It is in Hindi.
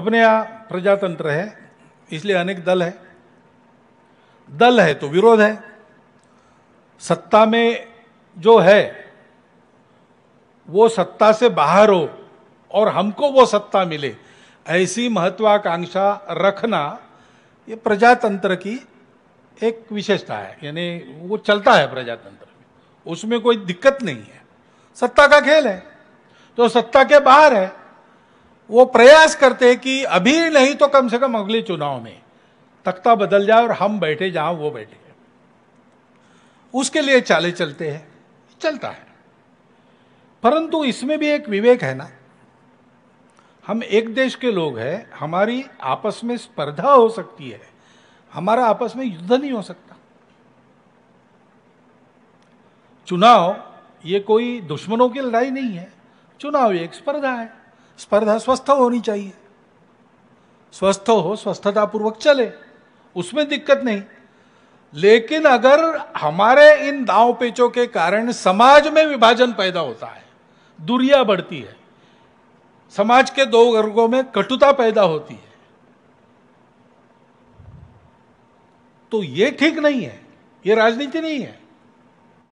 अपने यहाँ प्रजातंत्र है इसलिए अनेक दल है दल है तो विरोध है सत्ता में जो है वो सत्ता से बाहर हो और हमको वो सत्ता मिले ऐसी महत्वाकांक्षा रखना ये प्रजातंत्र की एक विशेषता है यानी वो चलता है प्रजातंत्र में उसमें कोई दिक्कत नहीं है सत्ता का खेल है तो सत्ता के बाहर है वो प्रयास करते हैं कि अभी नहीं तो कम से कम अगले चुनाव में तख्ता बदल जाए और हम बैठे जहां वो बैठे उसके लिए चाले चलते हैं चलता है परंतु इसमें भी एक विवेक है ना हम एक देश के लोग हैं हमारी आपस में स्पर्धा हो सकती है हमारा आपस में युद्ध नहीं हो सकता चुनाव ये कोई दुश्मनों की लड़ाई नहीं है चुनाव एक स्पर्धा है स्पर्धा स्वस्थ होनी चाहिए स्वस्थ हो स्वस्थता पूर्वक चले उसमें दिक्कत नहीं लेकिन अगर हमारे इन दाव पेचों के कारण समाज में विभाजन पैदा होता है दूरिया बढ़ती है समाज के दो वर्गों में कटुता पैदा होती है तो ये ठीक नहीं है ये राजनीति नहीं है